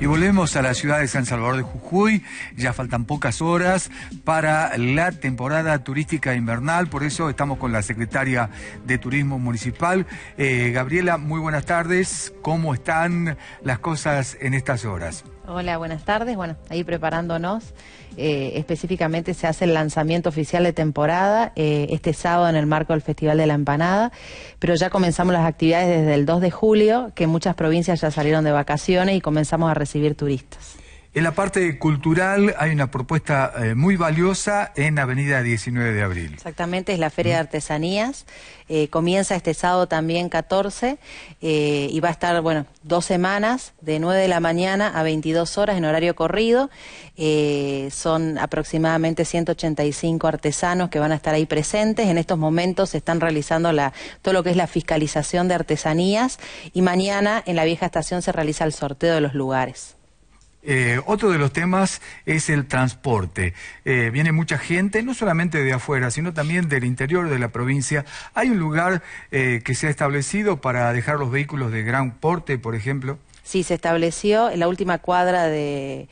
Y volvemos a la ciudad de San Salvador de Jujuy. Ya faltan pocas horas para la temporada turística invernal. Por eso estamos con la secretaria de Turismo Municipal. Eh, Gabriela, muy buenas tardes. ¿Cómo están las cosas en estas horas? Hola, buenas tardes. Bueno, ahí preparándonos. Eh, específicamente se hace el lanzamiento oficial de temporada eh, este sábado en el marco del Festival de la Empanada, pero ya comenzamos las actividades desde el 2 de julio, que muchas provincias ya salieron de vacaciones y comenzamos a recibir turistas. En la parte cultural hay una propuesta eh, muy valiosa en Avenida 19 de Abril. Exactamente, es la Feria de mm. Artesanías. Eh, comienza este sábado también 14 eh, y va a estar, bueno, dos semanas, de 9 de la mañana a 22 horas en horario corrido. son aproximadamente 185 artesanos que van a estar ahí presentes. En estos momentos se están realizando la, todo lo que es la fiscalización de artesanías y mañana en la vieja estación se realiza el sorteo de los lugares. Eh, otro de los temas es el transporte. Eh, viene mucha gente, no solamente de afuera, sino también del interior de la provincia. Hay un lugar eh, que se ha establecido para dejar los vehículos de gran porte, por ejemplo. Sí, se estableció en la última cuadra de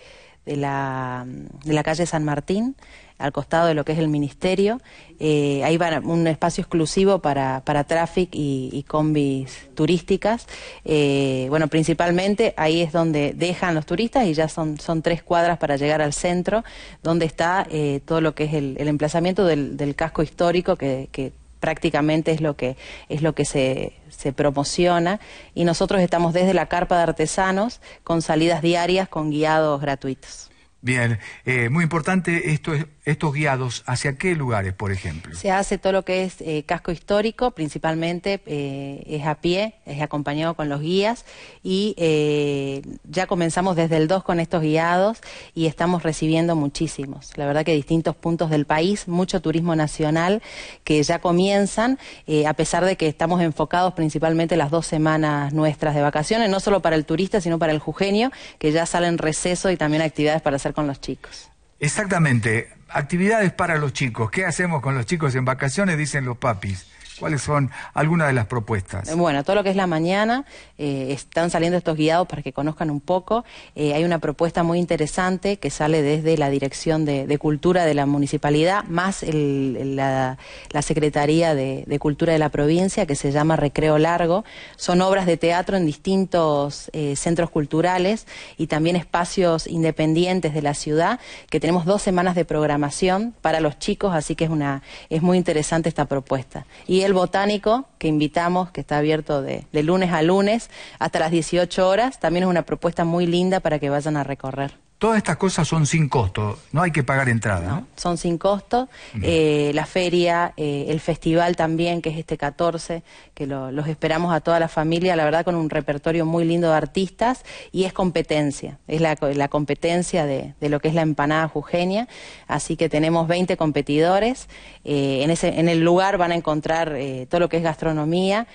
de la, de la calle San Martín, al costado de lo que es el ministerio. Eh, ahí va un espacio exclusivo para, tráfico traffic y, combis turísticas. Eh, bueno, principalmente ahí es donde dejan los turistas y ya son, son tres cuadras para llegar al centro, donde está eh, todo lo que es el, emplazamiento del, casco histórico que, que prácticamente es lo que, es lo que se, se, promociona y nosotros estamos desde la carpa de artesanos con salidas diarias con guiados gratuitos. Bien, eh, muy importante esto, estos guiados, ¿hacia qué lugares, por ejemplo? Se hace todo lo que es eh, casco histórico, principalmente eh, es a pie, es acompañado con los guías y eh, ya comenzamos desde el 2 con estos guiados y estamos recibiendo muchísimos. La verdad que distintos puntos del país, mucho turismo nacional que ya comienzan, a pesar de que estamos enfocados principalmente las dos semanas nuestras de vacaciones, no solo para el turista, sino para el jujeño, que ya salen receso y también actividades para hacer con los chicos. Exactamente. Actividades para los chicos. ¿Qué hacemos con los chicos en vacaciones? Dicen los papis. ¿Cuáles son algunas de las propuestas? Eh, bueno, todo lo que es la mañana, eh, están saliendo estos guiados para que conozcan un poco. Eh, hay una propuesta muy interesante que sale desde la Dirección de, Cultura de la Municipalidad, más la, Secretaría de, Cultura de la provincia, que se llama Recreo Largo. Son obras de teatro en distintos centros culturales y también espacios independientes de la ciudad, que tenemos dos semanas de programación para los chicos, así que es, una, es muy interesante esta propuesta. El Botánico, que invitamos, que está abierto de, de lunes a lunes hasta las 18 horas. También es una propuesta muy linda para que vayan a recorrer. Todas estas cosas son sin costo, no hay que pagar entrada. son sin costo. Eh, la feria, eh, el festival también, que es este 14, que los esperamos a toda la familia, la verdad, con un repertorio muy lindo de artistas, y es competencia, es la, competencia de, lo que es la empanada jujeña. Así que tenemos 20 competidores. Eh, en, ese, en el lugar van a encontrar todo lo que es gastronomía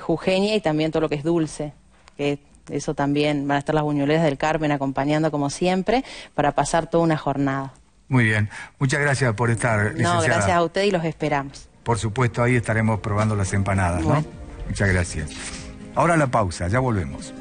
jujeña y también todo lo que es dulce, que eso también van a estar las buñuelas del Carmen acompañando como siempre para pasar toda una jornada. Muy bien, muchas gracias por estar. No, gracias a usted y los esperamos. Por supuesto, ahí estaremos probando las empanadas, ¿no? Muchas gracias. Ahora la pausa, ya volvemos.